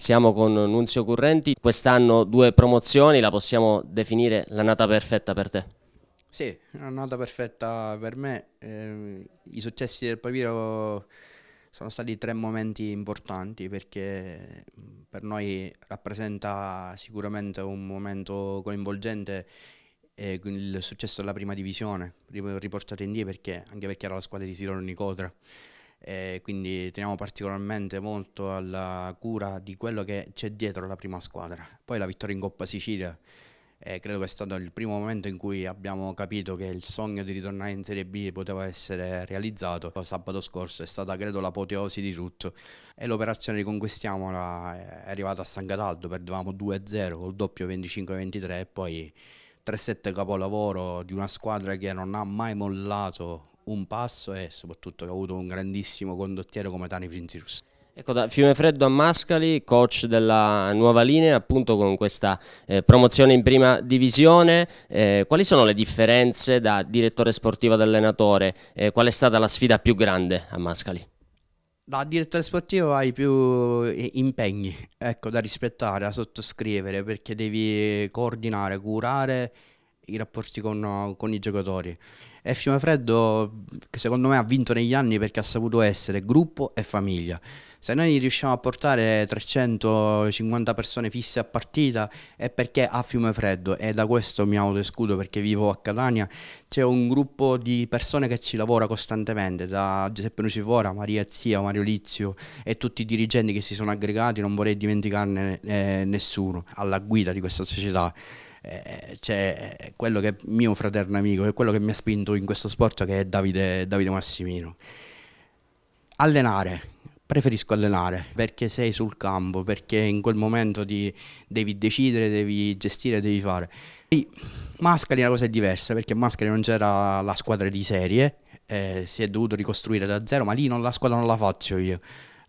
Siamo con Nunzio Currenti, quest'anno due promozioni, la possiamo definire la nata perfetta per te? Sì, una nata perfetta per me. Eh, I successi del Papiro sono stati tre momenti importanti perché mm, per noi rappresenta sicuramente un momento coinvolgente eh, il successo della prima divisione, riportato in D perché, anche perché era la squadra di Sirolo Nicotra eh, quindi teniamo particolarmente molto alla cura di quello che c'è dietro la prima squadra. Poi la vittoria in Coppa Sicilia, eh, credo che sia stato il primo momento in cui abbiamo capito che il sogno di ritornare in Serie B poteva essere realizzato. Sabato scorso è stata credo l'apoteosi di tutto e l'operazione Riconquistiamola eh, è arrivata a San Cataldo, perdevamo 2-0 col doppio 25-23 e poi 3-7 capolavoro di una squadra che non ha mai mollato un passo e soprattutto che ha avuto un grandissimo condottiero come Tani Finzirus. Ecco, da Fiumefreddo a Mascali, coach della nuova linea, appunto con questa eh, promozione in prima divisione, eh, quali sono le differenze da direttore sportivo ad allenatore? Eh, qual è stata la sfida più grande a Mascali? Da direttore sportivo hai più eh, impegni ecco, da rispettare, da sottoscrivere, perché devi coordinare, curare i rapporti con, con, i giocatori. E Fiume Freddo, che secondo me ha vinto negli anni perché ha saputo essere gruppo e famiglia. Se noi riusciamo a portare 350 persone fisse a partita è perché a Fiume Freddo, e da questo mi autoescudo perché vivo a Catania, c'è un gruppo di persone che ci lavora costantemente, da Giuseppe Lucifora, Maria Zia, Mario Lizio e tutti i dirigenti che si sono aggregati, non vorrei dimenticarne eh, nessuno, alla guida di questa società eh, c'è quello che è mio fraterno amico, è quello che mi ha spinto in questo sport, che è Davide, Davide Massimino. Allenare, preferisco allenare perché sei sul campo, perché in quel momento ti devi decidere, devi gestire, devi fare. E Mascali è una cosa diversa perché Mascali non c'era la squadra di serie, eh, si è dovuto ricostruire da zero, ma lì non, la squadra non la faccio io,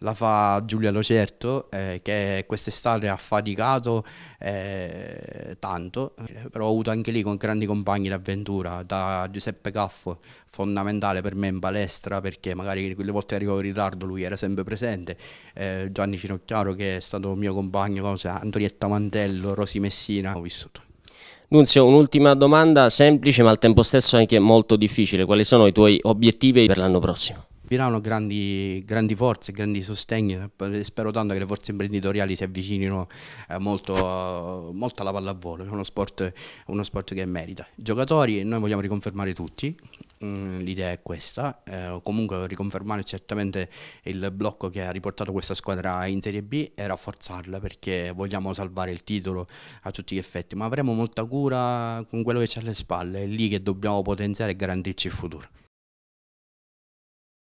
la fa Giulia Locerto eh, che quest'estate ha faticato eh, tanto, però ho avuto anche lì con grandi compagni d'avventura, da Giuseppe Caffo, fondamentale per me in palestra perché magari quelle volte arrivo in ritardo lui era sempre presente, eh, Gianni Finocchiaro che è stato mio compagno, cosa, Antonietta Mantello, Rosi Messina, ho vissuto. Nunzio, un'ultima domanda semplice ma al tempo stesso anche molto difficile. Quali sono i tuoi obiettivi per l'anno prossimo? Pirano grandi, grandi forze, grandi sostegni, spero tanto che le forze imprenditoriali si avvicinino eh, molto, molto alla pallavolo, è uno sport, uno sport che merita. Giocatori noi vogliamo riconfermare tutti, mm, l'idea è questa, eh, comunque riconfermare certamente il blocco che ha riportato questa squadra in Serie B e rafforzarla perché vogliamo salvare il titolo a tutti gli effetti, ma avremo molta cura con quello che c'è alle spalle, è lì che dobbiamo potenziare e garantirci il futuro.